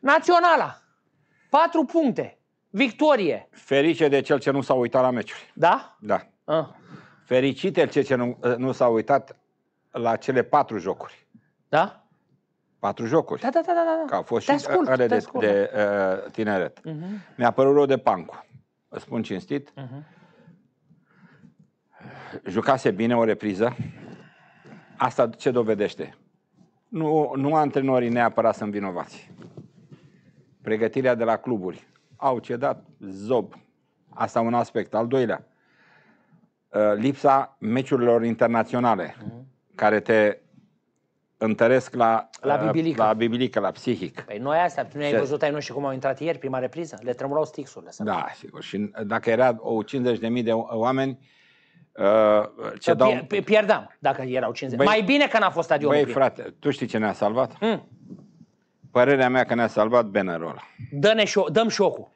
Naționala. Patru puncte. Victorie. Ferice de cel ce nu s-a uitat la meciuri. Da? Da. A. Ah. Fericite cel ce nu, eh, nu s-a uitat la cele patru jocuri. Da? Patru jocuri. Da, da, da, da. da. da. Că au fost te și ascult, ale eh, de, de uh, tineret. Uh-huh. Mi-a părut rău de Pancu. Îți spun cinstit. Uh-huh. Jucase bine o repriză. Asta ce dovedește? Nu, nu antrenorii neapărat sunt vinovați pregătirea de la cluburi. Au cedat zob. Asta un aspect. Al doilea, uh, lipsa meciurilor internaționale, mhm. care te întăresc la, la, uh, biblică, la biblică, la psihic. Păi noi asta, tu ne-ai văzut ai noștri cum au intrat ieri, prima repriză? Le tremurau stixurile. Da, sigur. Și dacă era o 50 de oameni, uh, ce păi dau... Pierdeam, dacă erau 50. Băi, Mai bine că n-a fost stadionul Băi, plin. frate, tu știi ce ne-a salvat? Mm. Părerea mea că ne-a salvat bannerul Dă-ne șo- dăm șocul.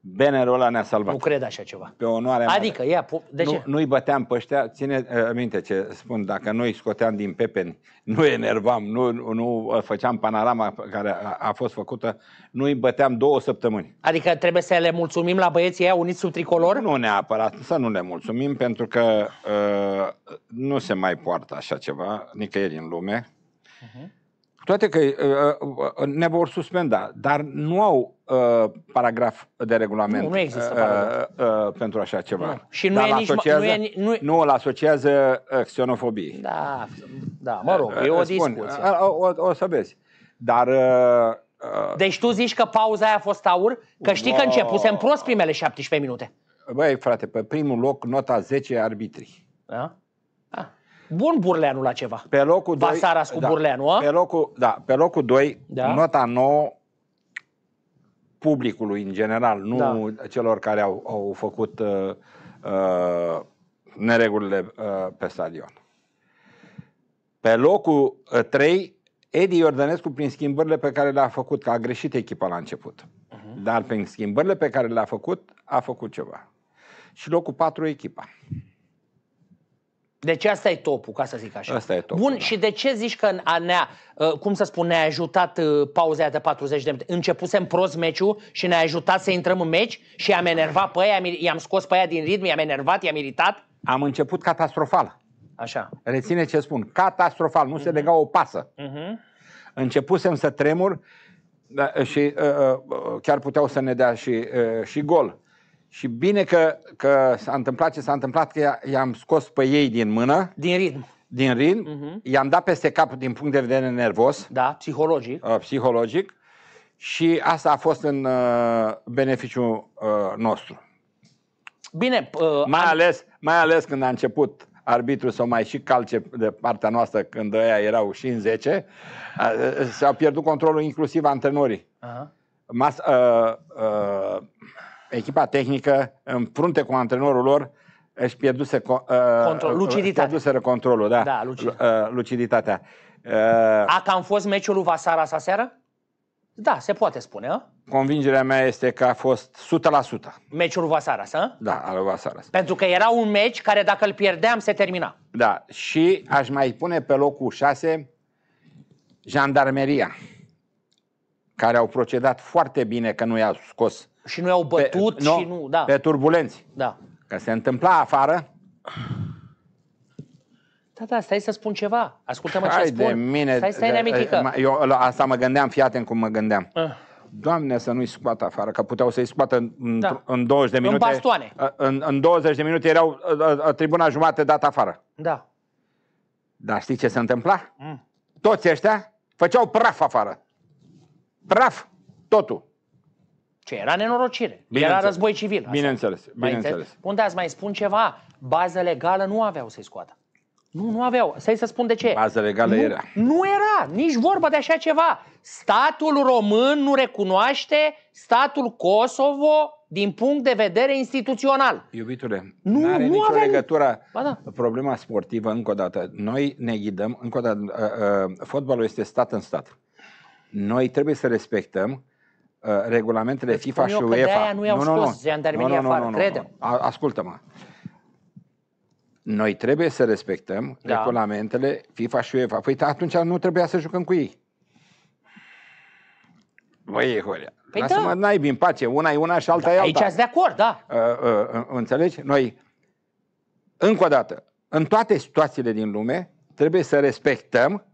Bannerul ne-a salvat. Nu cred așa ceva. Pe onoare Adică, mare. ia, de nu, ce? Nu-i băteam pe ăștia, ține uh, minte ce spun, dacă noi scoteam din pepeni, nu enervam, nu, nu uh, făceam panorama care a, a fost făcută, nu-i băteam două săptămâni. Adică trebuie să le mulțumim la băieții ăia uniți sub tricolor? Nu neapărat, să nu le mulțumim, pentru că uh, nu se mai poartă așa ceva nicăieri în lume. Uh-huh toate că uh, uh, uh, ne vor suspenda, dar nu au paragraf de regulament nu, nu există paragraf. pentru așa ceva. Nu. Și nu, dar e nici, asociază, nu, e, nu, nu îl asociază xenofobiei. Da, da, mă rog, e o Spun, discuție. O, o, o să vezi. Dar deci tu zici că pauza aia a fost aur? Că știi că începusem prost primele 17 minute. Băi, frate, pe primul loc, nota 10, arbitrii. Da? Ah. Bun Burleanu la ceva. Pe locul Vasaras doi, cu da, Burleanu, a? Pe locul, da, pe locul 2, da. nota 9 publicului în general, nu da. celor care au, au făcut uh, uh, neregulile uh, pe stadion. Pe locul 3, uh, Edi Iordănescu prin schimbările pe care le-a făcut, că a greșit echipa la început. Uh-huh. Dar prin schimbările pe care le-a făcut, a făcut ceva. Și locul 4, echipa. Deci asta e topul, ca să zic așa. Asta e topul, Bun, da. și de ce zici că ne-a, uh, cum să spun, ne-a ajutat uh, pauza aia de 40 de minute? Începusem prost meciul și ne-a ajutat să intrăm în meci și i-am enervat pe aia, i-am scos pe aia din ritm, i-am enervat, i-am iritat? Am început catastrofal. Așa. Reține ce spun, catastrofal, nu uh-huh. se mhm. lega o pasă. Uh-huh. Începusem să tremur da, și uh, uh, uh, chiar puteau să ne dea și, uh, și gol. Și bine că, că s-a întâmplat ce s-a întâmplat, că i-am scos pe ei din mână. Din ritm. Din ritm. Uh-huh. I-am dat peste cap din punct de vedere nervos. Da, psihologic. Uh, psihologic. Și asta a fost în uh, beneficiul uh, nostru. Bine. Uh, mai, ales, mai ales când a început arbitru să mai și calce de partea noastră când ăia erau și în 10, uh, s-au pierdut controlul inclusiv antrenorii. Uh-huh. Mas, uh, uh, echipa tehnică, în împrunte cu antrenorul lor, își pierduse, ă, Control, uh, luciditatea. controlul. Da, da lucid. uh, luciditatea. Uh, A cam fost meciul lui Vasara asta seară? Da, se poate spune, a? Convingerea mea este că a fost 100%. Meciul Vasara, a? Da, al Vasara. Pentru că era un meci care dacă îl pierdeam se termina. Da, și aș mai pune pe locul 6 jandarmeria care au procedat foarte bine că nu i-a scos. Și nu i-au bătut pe, și nu, da. Pe turbulenți. Da. Că se întâmpla afară. Da, da, stai să spun ceva. Ascultă-mă ce de spun. mine. Stai, stai, de, eu la asta mă gândeam, fii atent cum mă gândeam. Uh. Doamne, să nu-i scoată afară, că puteau să-i scoată în, da. în 20 de minute. În bastoane. În, în 20 de minute erau a, ă, a, ă, ă, tribuna jumate dat afară. Da. Dar știi ce se întâmpla? Mm. Toți ăștia făceau praf afară praf totul. Ce era nenorocire. Bine era război civil. Asta. Bineînțeles. bineînțeles. Unde ați mai spun ceva? Bază legală nu aveau să-i scoată. Nu, nu aveau. Stai să spun de ce. Bază legală nu, era. Nu era. Nici vorba de așa ceva. Statul român nu recunoaște statul Kosovo din punct de vedere instituțional. Iubitule, nu are nu nicio avem... legătură da. problema sportivă, încă o dată. Noi ne ghidăm, încă o dată, uh, uh, fotbalul este stat în stat noi trebuie să respectăm uh, regulamentele Îți FIFA și UEFA. nu nu nu nu, nu nu, nu, nu, nu, Ascultă-mă. Noi trebuie să respectăm da. regulamentele FIFA și UEFA. Păi atunci nu trebuia să jucăm cu ei. Băi, Horia, păi lasă-mă da. n-ai bine, pace. Una e una și alta da, e alta. Aici de acord, da. Uh, uh, uh, înțelegi? Noi, încă o dată, în toate situațiile din lume, trebuie să respectăm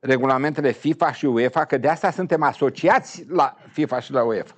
regulamentele FIFA și UEFA, că de asta suntem asociați la FIFA și la UEFA.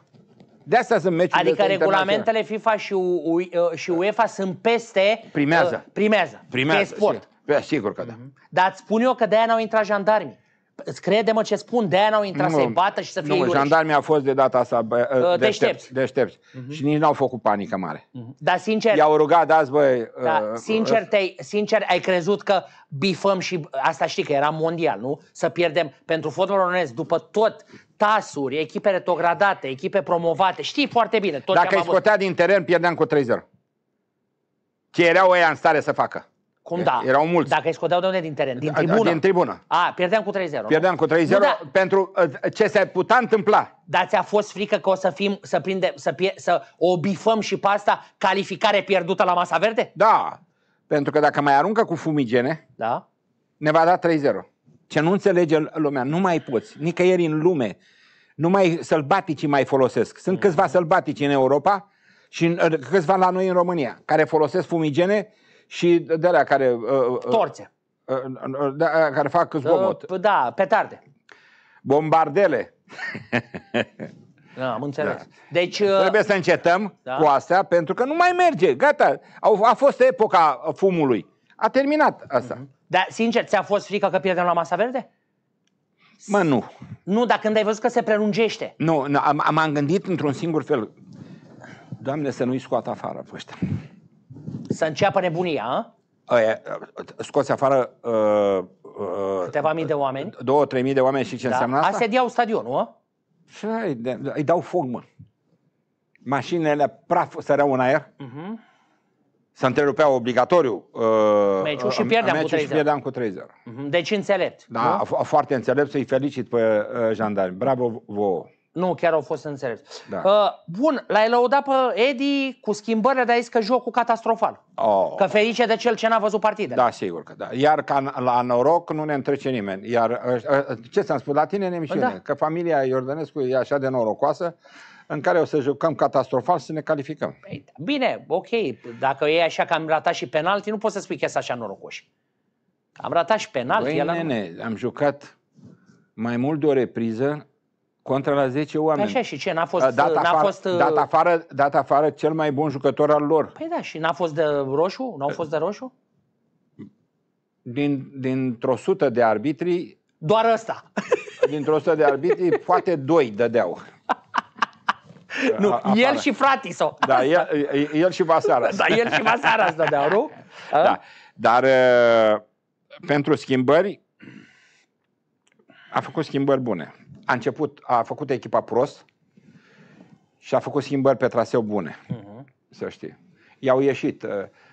De asta sunt meciurile Adică regulamentele FIFA și, U, U, uh, și UEFA sunt peste... Primează. Uh, primează. Primează, pe sport. Sigur, pe, sigur că da. Mhm. Dar îți spun eu că de-aia n-au intrat jandarmii. Îți crede-mă ce spun, de-aia n-au intrat nu, să-i bată și să fie Nu, iureși. jandarmii au fost de data asta bă, uh, deștepți. deștepți. Uh-huh. Și nici n-au făcut panică mare. Uh-huh. Dar sincer... I-au rugat, dați băi... Uh, da, uh, sincer, uh. te sincer, ai crezut că bifăm și... Asta știi că era mondial, nu? Să pierdem pentru fotbalul românesc, după tot tasuri, echipe retrogradate, echipe promovate. Știi foarte bine tot Dacă îi scotea din teren, pierdeam cu 3-0. Ce erau ei în stare să facă. Cum da? Erau mulți. Dacă îi scoteau de unde? Din teren? Din da, da, tribună? Din tribună. A, pierdeam cu 3-0. Pierdeam cu 3-0 da. pentru uh, ce s putea întâmpla. Dar ți-a fost frică că o să, fim, să, prinde, să, pie, să o bifăm și pasta calificare pierdută la masa verde? Da, pentru că dacă mai aruncă cu fumigene, da. ne va da 3-0. Ce nu înțelege lumea, nu mai poți, nicăieri în lume, numai sălbaticii mai folosesc. Sunt mm. câțiva sălbatici în Europa și uh, câțiva la noi în România, care folosesc fumigene și de alea care... Uh, uh, uh Torțe. Uh, uh, uh care fac zgomot. Uh, da, petarde. Bombardele. Da, am înțeles. Da. Deci, Trebuie să încetăm da. cu astea pentru că nu mai merge. Gata, Au, a fost epoca fumului. A terminat asta. Mm-hmm. Dar, sincer, ți-a fost frică că pierdem la masa verde? Mă, nu. Nu, dar când ai văzut că se prelungește. Nu, m am, am gândit într-un singur fel. Doamne, să nu-i scoată afară pe ăștia. Să înceapă nebunia, a? Aia, scoți afară uh, uh, câteva mii de uh, oameni. Două, trei mii de oameni și ce da. înseamnă asta? Asediau stadionul, a? Și îi dau foc, mă. Mașinile praf săreau în aer. Uh-huh. Mhm. Se întrerupea obligatoriu uh, meciul și uh, pierdeam cu 3-0. Și pierdeam cu 3-0. Uh-huh. Mhm. Deci înțelept. Da, nu? foarte înțelept. Să-i felicit pe uh, jandarmi. Bravo vouă. Nu, chiar au fost înțeles. Da. Uh, bun, l-ai lăudat pe Edi cu schimbările, dar ai zis că jocul catastrofal. Oh. Că ferice de cel ce n-a văzut partidele. Da, sigur că da. Iar ca la noroc nu ne întrece nimeni. Iar uh, uh, ce ți-am spus la tine în emisiune? Da. Că familia Iordănescu e așa de norocoasă în care o să jucăm catastrofal să ne calificăm. Păi, da. Bine, ok, dacă e așa că am ratat și penalti, nu poți să spui că e așa norocoși. Am ratat și penalti. Băi, nene, am jucat mai mult de o repriză Contra la 10 oameni. Așa și ce, n-a fost... Dat afară, n-a fost uh, dat, afară, dat afară cel mai bun jucător al lor. Păi da, și n-a fost de roșu? N-au uh, fost de roșu? Din, dintr-o sută de arbitri... Doar ăsta! Dintr-o sută de arbitri, poate doi dădeau. Nu, a, el și frati sau. Da, el, el și Vasara. Da, el și Vasara dădeau, nu? Da. Dar uh, pentru schimbări a făcut schimbări bune a început, a făcut echipa prost și a făcut schimbări pe traseu bune. Uh-huh. Să știi. I-au ieșit. Uh,